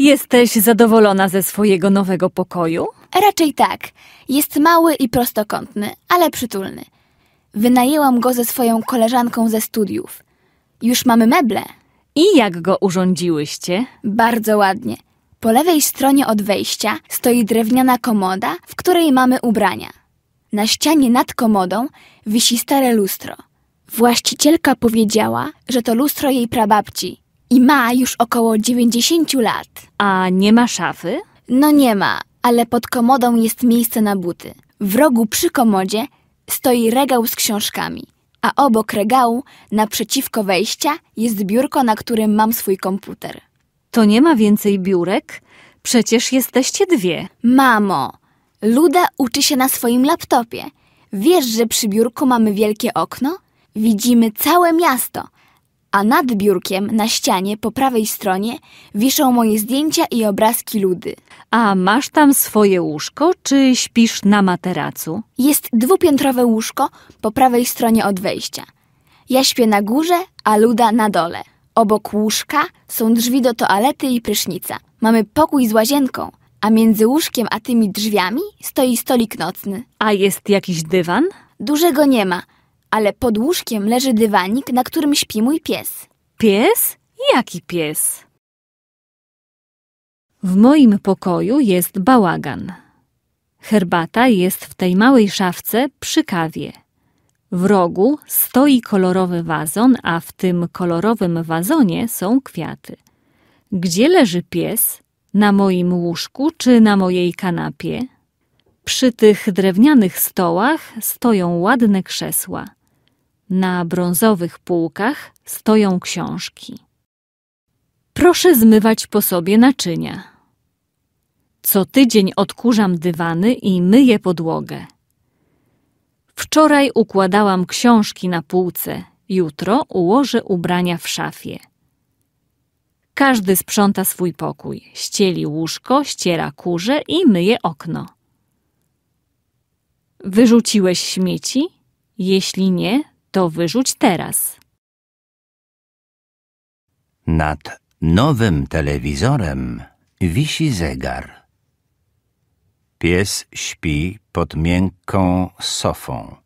Jesteś zadowolona ze swojego nowego pokoju? Raczej tak. Jest mały i prostokątny, ale przytulny. Wynajęłam go ze swoją koleżanką ze studiów. Już mamy meble. I jak go urządziłyście? Bardzo ładnie. Po lewej stronie od wejścia stoi drewniana komoda, w której mamy ubrania. Na ścianie nad komodą wisi stare lustro. Właścicielka powiedziała, że to lustro jej prababci, i ma już około 90 lat. A nie ma szafy? No nie ma, ale pod komodą jest miejsce na buty. W rogu przy komodzie stoi regał z książkami, a obok regału, naprzeciwko wejścia, jest biurko, na którym mam swój komputer. To nie ma więcej biurek? Przecież jesteście dwie. Mamo, Luda uczy się na swoim laptopie. Wiesz, że przy biurku mamy wielkie okno? Widzimy całe miasto – a nad biurkiem na ścianie po prawej stronie wiszą moje zdjęcia i obrazki ludy. A masz tam swoje łóżko, czy śpisz na materacu? Jest dwupiętrowe łóżko po prawej stronie od wejścia. Ja śpię na górze, a luda na dole. Obok łóżka są drzwi do toalety i prysznica. Mamy pokój z łazienką, a między łóżkiem a tymi drzwiami stoi stolik nocny. A jest jakiś dywan? Dużego nie ma ale pod łóżkiem leży dywanik, na którym śpi mój pies. Pies? Jaki pies? W moim pokoju jest bałagan. Herbata jest w tej małej szafce przy kawie. W rogu stoi kolorowy wazon, a w tym kolorowym wazonie są kwiaty. Gdzie leży pies? Na moim łóżku czy na mojej kanapie? Przy tych drewnianych stołach stoją ładne krzesła. Na brązowych półkach stoją książki. Proszę zmywać po sobie naczynia. Co tydzień odkurzam dywany i myję podłogę. Wczoraj układałam książki na półce, jutro ułożę ubrania w szafie. Każdy sprząta swój pokój, ścieli łóżko, ściera kurze i myje okno. Wyrzuciłeś śmieci? Jeśli nie, to wyrzuć teraz. Nad nowym telewizorem wisi zegar. Pies śpi pod miękką sofą.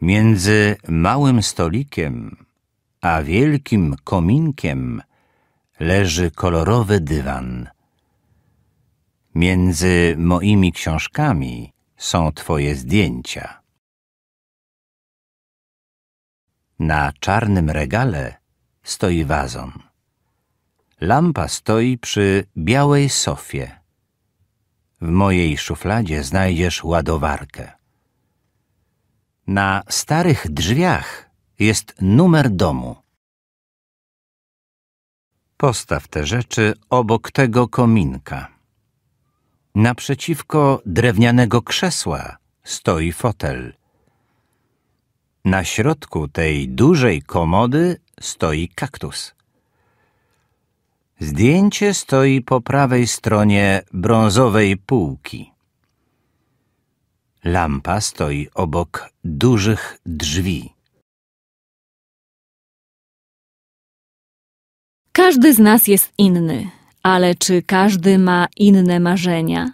Między małym stolikiem a wielkim kominkiem leży kolorowy dywan. Między moimi książkami są twoje zdjęcia. Na czarnym regale stoi wazon. Lampa stoi przy białej sofie. W mojej szufladzie znajdziesz ładowarkę. Na starych drzwiach jest numer domu. Postaw te rzeczy obok tego kominka. Naprzeciwko drewnianego krzesła stoi fotel na środku tej dużej komody stoi kaktus. Zdjęcie stoi po prawej stronie brązowej półki. Lampa stoi obok dużych drzwi. Każdy z nas jest inny, ale czy każdy ma inne marzenia?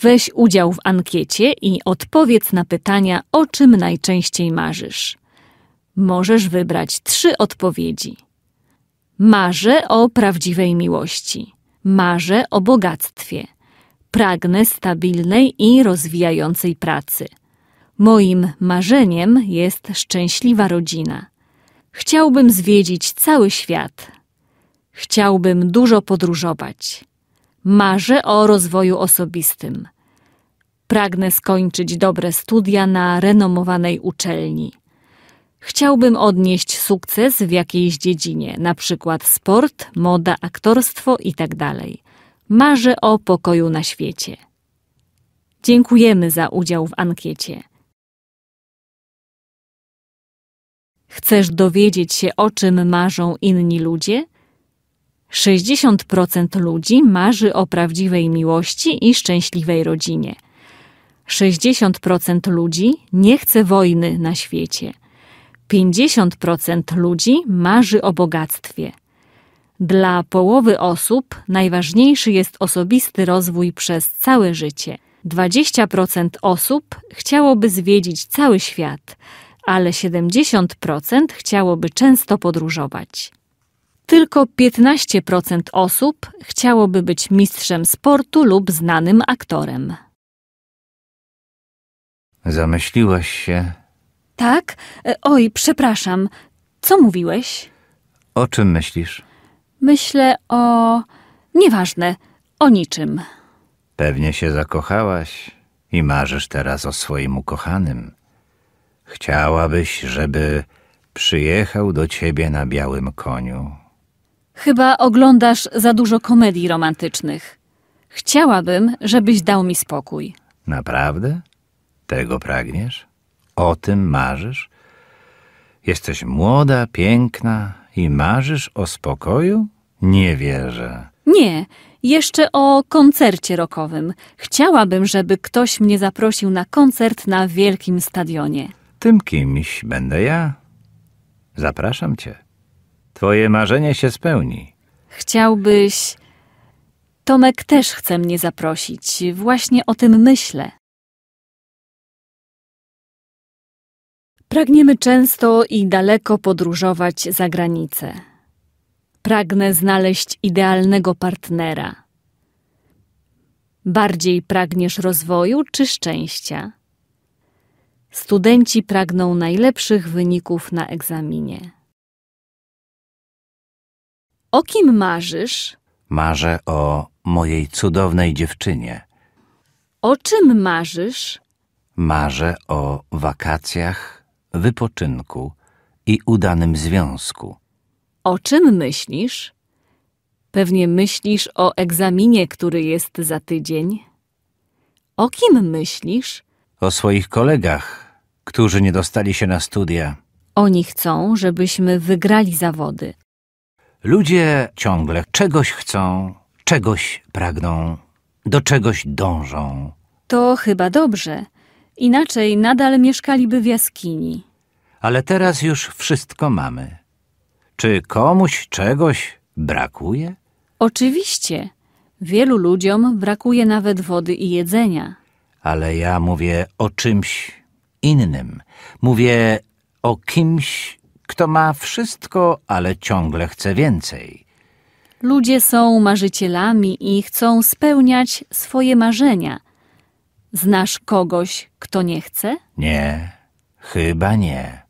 Weź udział w ankiecie i odpowiedz na pytania, o czym najczęściej marzysz. Możesz wybrać trzy odpowiedzi. Marzę o prawdziwej miłości. Marzę o bogactwie. Pragnę stabilnej i rozwijającej pracy. Moim marzeniem jest szczęśliwa rodzina. Chciałbym zwiedzić cały świat. Chciałbym dużo podróżować. Marzę o rozwoju osobistym. Pragnę skończyć dobre studia na renomowanej uczelni. Chciałbym odnieść sukces w jakiejś dziedzinie, na przykład sport, moda, aktorstwo itd. Tak marzę o pokoju na świecie. Dziękujemy za udział w ankiecie. Chcesz dowiedzieć się, o czym marzą inni ludzie? 60% ludzi marzy o prawdziwej miłości i szczęśliwej rodzinie. 60% ludzi nie chce wojny na świecie. 50% ludzi marzy o bogactwie. Dla połowy osób najważniejszy jest osobisty rozwój przez całe życie. 20% osób chciałoby zwiedzić cały świat, ale 70% chciałoby często podróżować. Tylko 15% osób chciałoby być mistrzem sportu lub znanym aktorem. Zamyśliłaś się. Tak? E, oj, przepraszam. Co mówiłeś? O czym myślisz? Myślę o. Nieważne, o niczym. Pewnie się zakochałaś i marzysz teraz o swoim ukochanym. Chciałabyś, żeby przyjechał do ciebie na białym koniu Chyba oglądasz za dużo komedii romantycznych. Chciałabym, żebyś dał mi spokój. Naprawdę? Tego pragniesz? O tym marzysz? Jesteś młoda, piękna i marzysz o spokoju? Nie wierzę. Nie, jeszcze o koncercie rokowym. Chciałabym, żeby ktoś mnie zaprosił na koncert na wielkim stadionie. Tym kimś będę ja. Zapraszam cię. Twoje marzenie się spełni. Chciałbyś. Tomek też chce mnie zaprosić. Właśnie o tym myślę. Pragniemy często i daleko podróżować za granicę. Pragnę znaleźć idealnego partnera. Bardziej pragniesz rozwoju czy szczęścia? Studenci pragną najlepszych wyników na egzaminie. O kim marzysz? Marzę o mojej cudownej dziewczynie. O czym marzysz? Marzę o wakacjach, wypoczynku i udanym związku. O czym myślisz? Pewnie myślisz o egzaminie, który jest za tydzień. O kim myślisz? O swoich kolegach, którzy nie dostali się na studia. Oni chcą, żebyśmy wygrali zawody, Ludzie ciągle czegoś chcą, czegoś pragną, do czegoś dążą. To chyba dobrze. Inaczej nadal mieszkaliby w jaskini. Ale teraz już wszystko mamy. Czy komuś czegoś brakuje? Oczywiście. Wielu ludziom brakuje nawet wody i jedzenia. Ale ja mówię o czymś innym. Mówię o kimś kto ma wszystko, ale ciągle chce więcej. Ludzie są marzycielami i chcą spełniać swoje marzenia. Znasz kogoś, kto nie chce? Nie, chyba nie.